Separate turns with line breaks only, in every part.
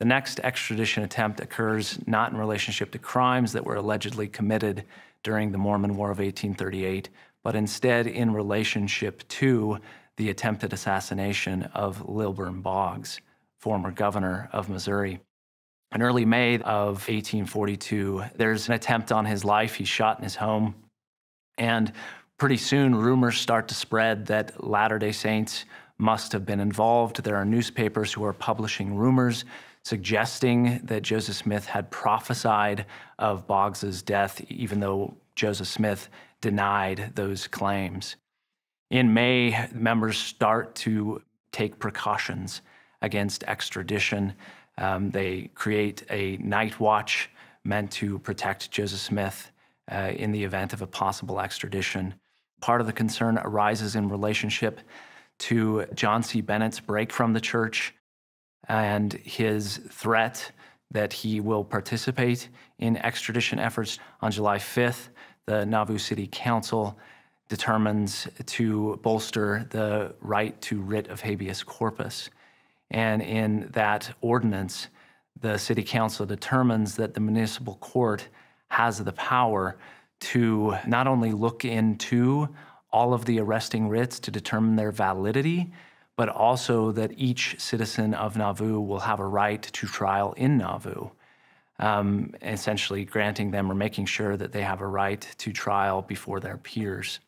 The next extradition attempt occurs not in relationship to crimes that were allegedly committed during the Mormon War of 1838, but instead in relationship to the attempted assassination of Lilburn Boggs, former governor of Missouri. In early May of 1842, there's an attempt on his life. He's shot in his home. And pretty soon, rumors start to spread that Latter day Saints must have been involved. There are newspapers who are publishing rumors suggesting that Joseph Smith had prophesied of Boggs's death, even though Joseph Smith denied those claims. In May, members start to take precautions against extradition. Um, they create a night watch meant to protect Joseph Smith uh, in the event of a possible extradition. Part of the concern arises in relationship to John C. Bennett's break from the church and his threat that he will participate in extradition efforts. On July 5th, the Nauvoo City Council determines to bolster the right to writ of habeas corpus. And in that ordinance, the City Council determines that the municipal court has the power to not only look into all of the arresting writs to determine their validity, but also that each citizen of Nauvoo will have a right to trial in Nauvoo, um, essentially granting them or making sure that they have a right to trial before their peers.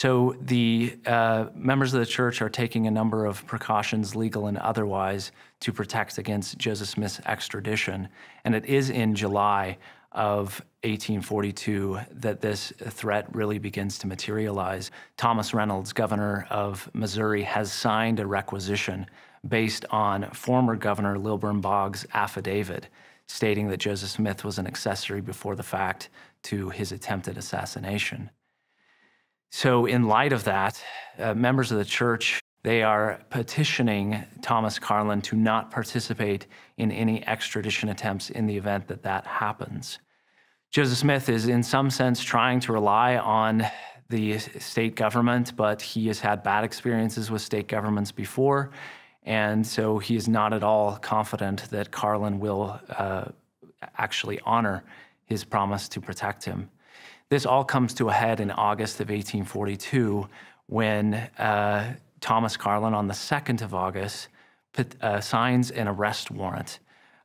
So the uh, members of the church are taking a number of precautions, legal and otherwise, to protect against Joseph Smith's extradition. And it is in July of 1842 that this threat really begins to materialize. Thomas Reynolds, governor of Missouri, has signed a requisition based on former governor Lilburn Boggs' affidavit stating that Joseph Smith was an accessory before the fact to his attempted assassination. So, in light of that, uh, members of the church they are petitioning Thomas Carlin to not participate in any extradition attempts in the event that that happens. Joseph Smith is, in some sense, trying to rely on the state government, but he has had bad experiences with state governments before. And so he is not at all confident that Carlin will uh, actually honor his promise to protect him. This all comes to a head in August of 1842 when uh, Thomas Carlin, on the 2nd of August, put, uh, signs an arrest warrant.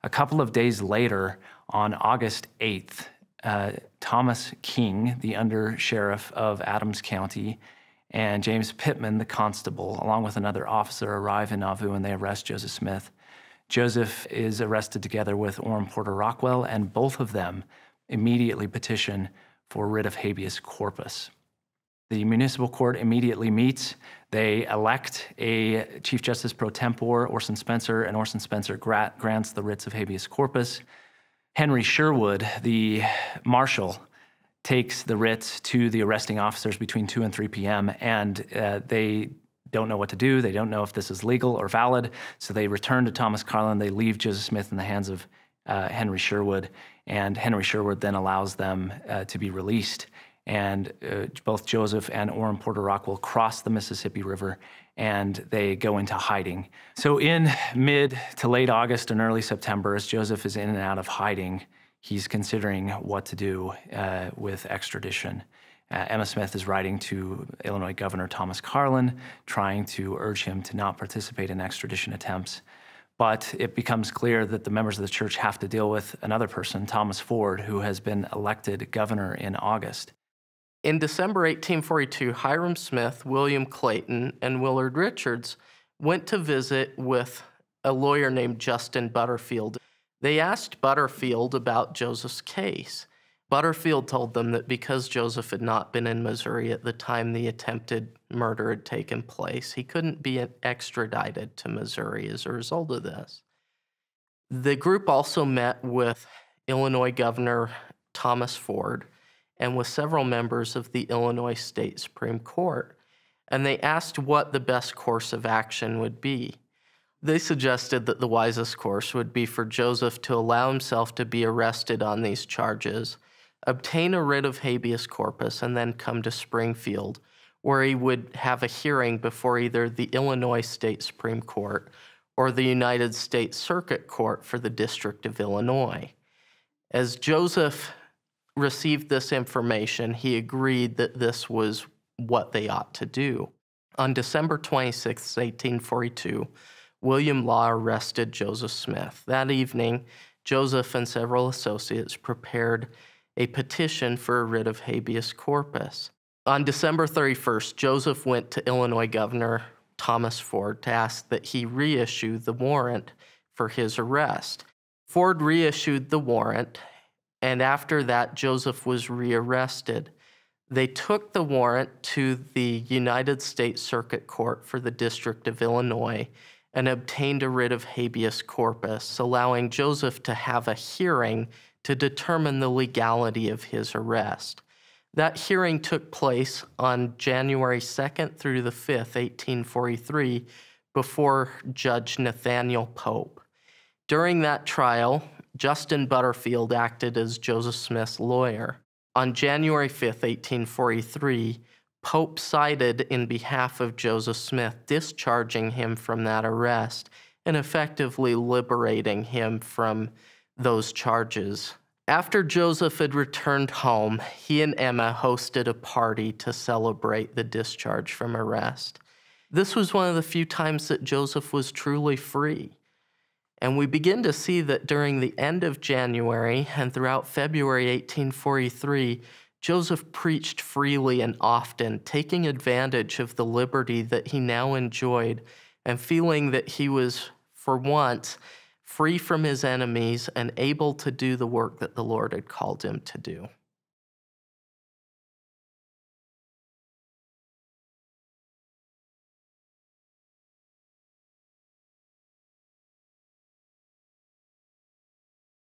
A couple of days later, on August 8th, uh, Thomas King, the under sheriff of Adams County, and James Pittman, the constable, along with another officer, arrive in Nauvoo and they arrest Joseph Smith. Joseph is arrested together with Orrin Porter Rockwell, and both of them immediately petition for writ of habeas corpus. The municipal court immediately meets. They elect a Chief Justice pro tempore, Orson Spencer, and Orson Spencer grants the writs of habeas corpus. Henry Sherwood, the marshal, takes the writs to the arresting officers between 2 and 3 p.m., and uh, they don't know what to do. They don't know if this is legal or valid. So they return to Thomas Carlin. They leave Joseph Smith in the hands of uh, Henry Sherwood, and Henry Sherwood then allows them uh, to be released. And uh, both Joseph and Orrin Porter Rockwell cross the Mississippi River and they go into hiding. So, in mid to late August and early September, as Joseph is in and out of hiding, he's considering what to do uh, with extradition. Uh, Emma Smith is writing to Illinois Governor Thomas Carlin, trying to urge him to not participate in extradition attempts. But it becomes clear that the members of the church have to deal with another person, Thomas Ford, who has been elected governor in August. In December 1842, Hiram
Smith, William Clayton, and Willard Richards went to visit with a lawyer named Justin Butterfield. They asked Butterfield about Joseph's case. Butterfield told them that because Joseph had not been in Missouri at the time the attempted murder had taken place, he couldn't be extradited to Missouri as a result of this. The group also met with Illinois Governor Thomas Ford and with several members of the Illinois State Supreme Court, and they asked what the best course of action would be. They suggested that the wisest course would be for Joseph to allow himself to be arrested on these charges obtain a writ of habeas corpus, and then come to Springfield, where he would have a hearing before either the Illinois State Supreme Court or the United States Circuit Court for the District of Illinois. As Joseph received this information, he agreed that this was what they ought to do. On December 26, 1842, William Law arrested Joseph Smith. That evening, Joseph and several associates prepared a petition for a writ of habeas corpus. On December 31st, Joseph went to Illinois Governor Thomas Ford to ask that he reissue the warrant for his arrest. Ford reissued the warrant, and after that, Joseph was rearrested. They took the warrant to the United States Circuit Court for the District of Illinois and obtained a writ of habeas corpus, allowing Joseph to have a hearing to determine the legality of his arrest. That hearing took place on January 2nd through the 5th, 1843, before Judge Nathaniel Pope. During that trial, Justin Butterfield acted as Joseph Smith's lawyer. On January 5th, 1843, Pope sided in behalf of Joseph Smith, discharging him from that arrest and effectively liberating him from those charges. After Joseph had returned home, he and Emma hosted a party to celebrate the discharge from arrest. This was one of the few times that Joseph was truly free. And we begin to see that during the end of January and throughout February 1843, Joseph preached freely and often, taking advantage of the liberty that he now enjoyed and feeling that he was, for once, free from his enemies and able to do the work that the Lord had called
him to do.